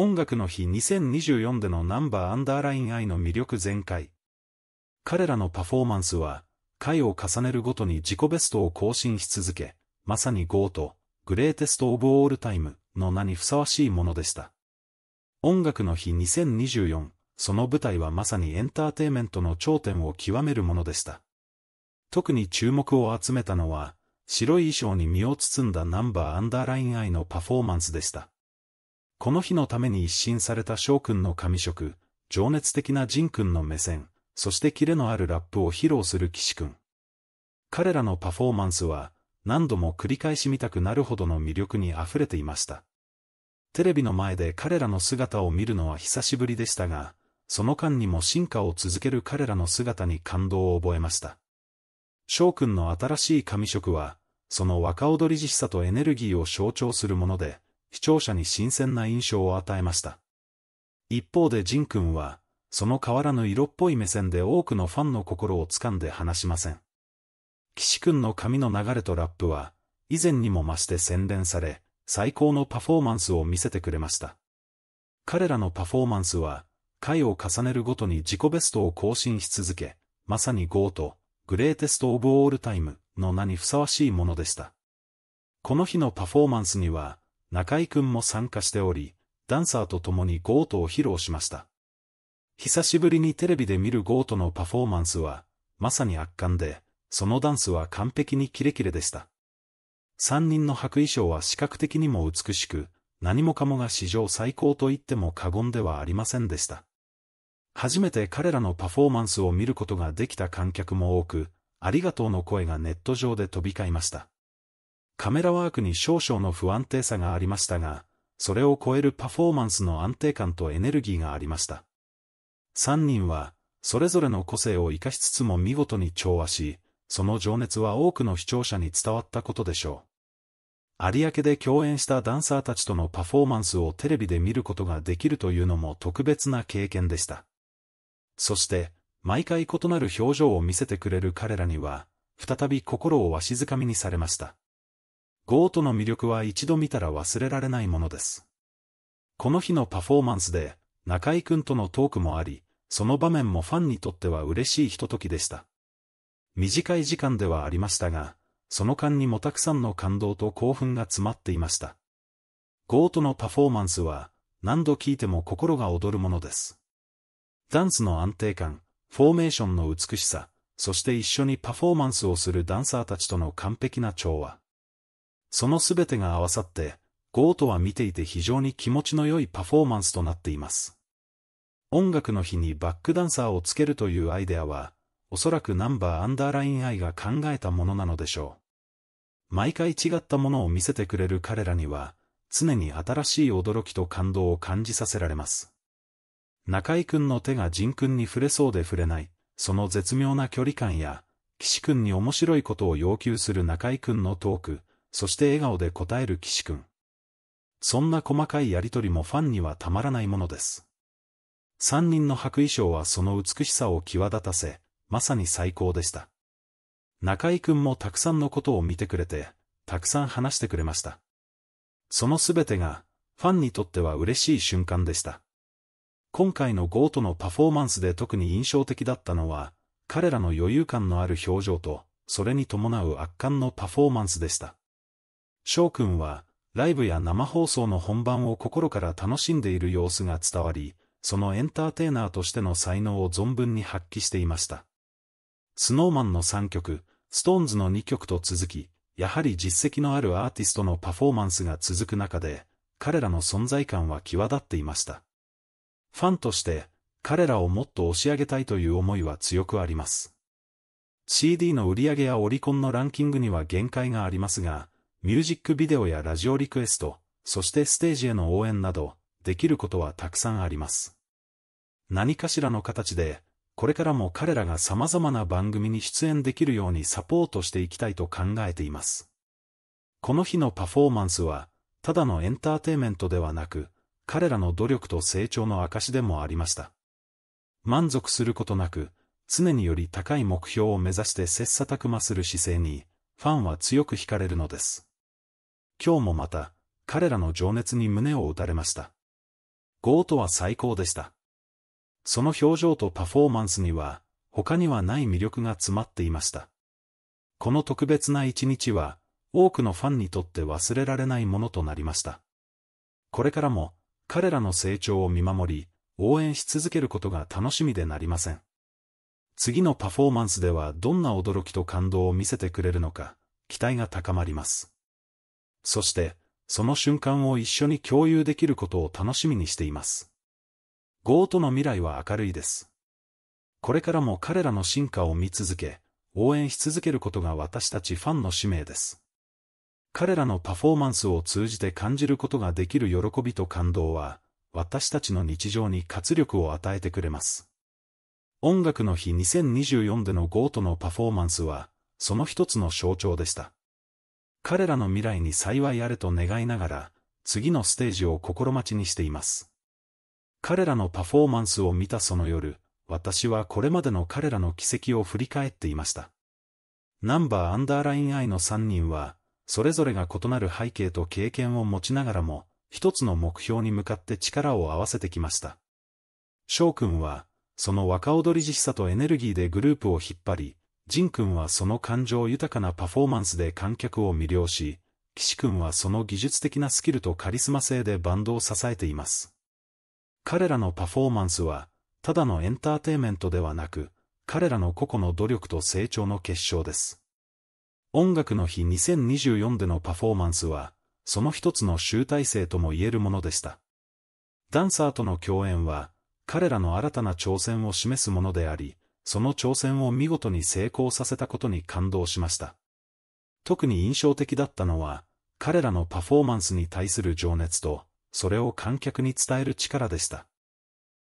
音楽の日2024でのナンバーアンダーラインイの魅力全開。彼らのパフォーマンスは、回を重ねるごとに自己ベストを更新し続け、まさに GO と、グレーテスト・オブ・オール・タイムの名にふさわしいものでした。音楽の日2024、その舞台はまさにエンターテイメントの頂点を極めるものでした。特に注目を集めたのは、白い衣装に身を包んだナンバーアンダーラインイのパフォーマンスでした。この日のために一新された翔くんの神色、情熱的な仁くんの目線、そしてキレのあるラップを披露する岸くん。彼らのパフォーマンスは、何度も繰り返し見たくなるほどの魅力に溢れていました。テレビの前で彼らの姿を見るのは久しぶりでしたが、その間にも進化を続ける彼らの姿に感動を覚えました。翔くんの新しい神色は、その若踊り自さとエネルギーを象徴するもので、視聴者に新鮮な印象を与えました。一方でジン君は、その変わらぬ色っぽい目線で多くのファンの心を掴んで話しません。岸君の髪の流れとラップは、以前にも増して洗練され、最高のパフォーマンスを見せてくれました。彼らのパフォーマンスは、回を重ねるごとに自己ベストを更新し続け、まさに GO と、グレーテスト・オブ・オール・タイムの名にふさわしいものでした。この日のパフォーマンスには、中井くんも参加しており、ダンサーと共にゴートを披露しました。久しぶりにテレビで見るゴートのパフォーマンスは、まさに圧巻で、そのダンスは完璧にキレキレでした。三人の白衣装は視覚的にも美しく、何もかもが史上最高と言っても過言ではありませんでした。初めて彼らのパフォーマンスを見ることができた観客も多く、ありがとうの声がネット上で飛び交いました。カメラワークに少々の不安定さがありましたが、それを超えるパフォーマンスの安定感とエネルギーがありました。三人は、それぞれの個性を活かしつつも見事に調和し、その情熱は多くの視聴者に伝わったことでしょう。有明で共演したダンサーたちとのパフォーマンスをテレビで見ることができるというのも特別な経験でした。そして、毎回異なる表情を見せてくれる彼らには、再び心をわしづかみにされました。ゴートの魅力は一度見たら忘れられないものです。この日のパフォーマンスで、中井くんとのトークもあり、その場面もファンにとっては嬉しいひとときでした。短い時間ではありましたが、その間にもたくさんの感動と興奮が詰まっていました。ゴートのパフォーマンスは、何度聴いても心が躍るものです。ダンスの安定感、フォーメーションの美しさ、そして一緒にパフォーマンスをするダンサーたちとの完璧な調和。その全てが合わさって、ゴートは見ていて非常に気持ちの良いパフォーマンスとなっています。音楽の日にバックダンサーをつけるというアイデアは、おそらくナンバーアンダーラインアイが考えたものなのでしょう。毎回違ったものを見せてくれる彼らには、常に新しい驚きと感動を感じさせられます。中井くんの手が仁くんに触れそうで触れない、その絶妙な距離感や、岸くんに面白いことを要求する中井くんのトーク、そして笑顔で答える岸くん。そんな細かいやりとりもファンにはたまらないものです。三人の白衣装はその美しさを際立たせ、まさに最高でした。中井くんもたくさんのことを見てくれて、たくさん話してくれました。そのすべてが、ファンにとっては嬉しい瞬間でした。今回のゴートのパフォーマンスで特に印象的だったのは、彼らの余裕感のある表情と、それに伴う圧巻のパフォーマンスでした。翔くんは、ライブや生放送の本番を心から楽しんでいる様子が伝わり、そのエンターテイナーとしての才能を存分に発揮していました。スノーマンの3曲、ストーンズの2曲と続き、やはり実績のあるアーティストのパフォーマンスが続く中で、彼らの存在感は際立っていました。ファンとして、彼らをもっと押し上げたいという思いは強くあります。CD の売り上げやオリコンのランキングには限界がありますが、ミュージックビデオやラジオリクエスト、そしてステージへの応援など、できることはたくさんあります。何かしらの形で、これからも彼らが様々な番組に出演できるようにサポートしていきたいと考えています。この日のパフォーマンスは、ただのエンターテイメントではなく、彼らの努力と成長の証でもありました。満足することなく、常により高い目標を目指して切磋琢磨する姿勢に、ファンは強く惹かれるのです。今日もまた、彼らの情熱に胸を打たれました。ゴートは最高でした。その表情とパフォーマンスには、他にはない魅力が詰まっていました。この特別な一日は、多くのファンにとって忘れられないものとなりました。これからも、彼らの成長を見守り、応援し続けることが楽しみでなりません。次のパフォーマンスではどんな驚きと感動を見せてくれるのか、期待が高まります。そして、その瞬間を一緒に共有できることを楽しみにしています。ゴートの未来は明るいです。これからも彼らの進化を見続け、応援し続けることが私たちファンの使命です。彼らのパフォーマンスを通じて感じることができる喜びと感動は、私たちの日常に活力を与えてくれます。音楽の日2024でのゴートのパフォーマンスは、その一つの象徴でした。彼らの未来に幸いあれと願いながら、次のステージを心待ちにしています。彼らのパフォーマンスを見たその夜、私はこれまでの彼らの軌跡を振り返っていました。ナンバーアンダーライン I の3人は、それぞれが異なる背景と経験を持ちながらも、一つの目標に向かって力を合わせてきました。翔くんは、その若踊り自さとエネルギーでグループを引っ張り、ジン君はその感情豊かなパフォーマンスで観客を魅了し、岸君はその技術的なスキルとカリスマ性でバンドを支えています。彼らのパフォーマンスは、ただのエンターテイメントではなく、彼らの個々の努力と成長の結晶です。音楽の日2024でのパフォーマンスは、その一つの集大成とも言えるものでした。ダンサーとの共演は、彼らの新たな挑戦を示すものであり、その挑戦を見事に成功させたことに感動しました。特に印象的だったのは、彼らのパフォーマンスに対する情熱と、それを観客に伝える力でした。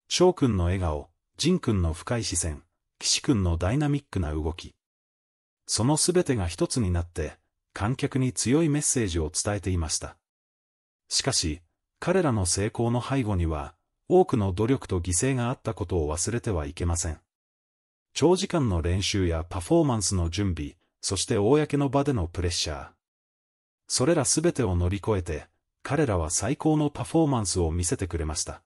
翔くんの笑顔、仁くんの深い視線、岸くんのダイナミックな動き。そのすべてが一つになって、観客に強いメッセージを伝えていました。しかし、彼らの成功の背後には、多くの努力と犠牲があったことを忘れてはいけません。長時間の練習やパフォーマンスの準備、そして公の場でのプレッシャー。それらすべてを乗り越えて、彼らは最高のパフォーマンスを見せてくれました。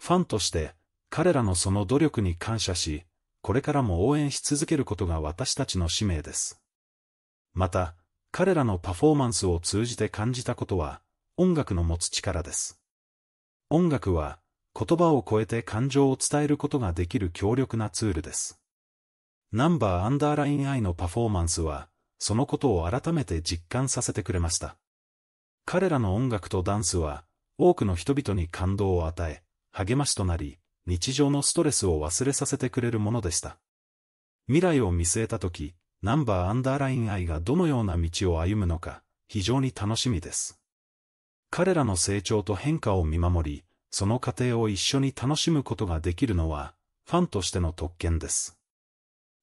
ファンとして、彼らのその努力に感謝し、これからも応援し続けることが私たちの使命です。また、彼らのパフォーマンスを通じて感じたことは、音楽の持つ力です。音楽は、言葉を超えて感情を伝えることができる強力なツールです。ナンバーアンダーライン I のパフォーマンスは、そのことを改めて実感させてくれました。彼らの音楽とダンスは、多くの人々に感動を与え、励ましとなり、日常のストレスを忘れさせてくれるものでした。未来を見据えたとき、ナンバーアンダーライン I がどのような道を歩むのか、非常に楽しみです。彼らの成長と変化を見守り、その過程を一緒に楽しむことができるのは、ファンとしての特権です。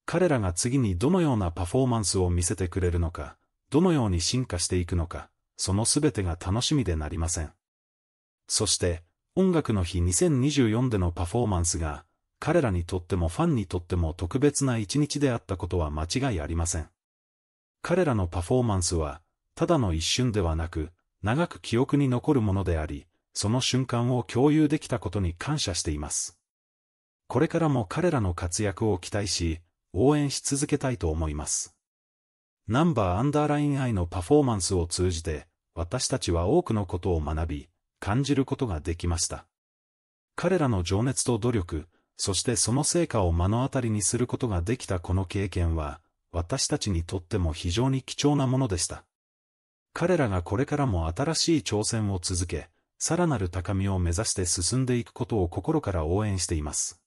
彼らが次にどのようなパフォーマンスを見せてくれるのか、どのように進化していくのか、その全てが楽しみでなりません。そして、音楽の日2024でのパフォーマンスが、彼らにとってもファンにとっても特別な一日であったことは間違いありません。彼らのパフォーマンスは、ただの一瞬ではなく、長く記憶に残るものであり、その瞬間を共有できたことに感謝しています。これからも彼らの活躍を期待し、応援し続けたいと思います。ナンバーアンダーライン愛のパフォーマンスを通じて、私たちは多くのことを学び、感じることができました。彼らの情熱と努力、そしてその成果を目の当たりにすることができたこの経験は、私たちにとっても非常に貴重なものでした。彼らがこれからも新しい挑戦を続け、さらなる高みを目指して進んでいくことを心から応援しています。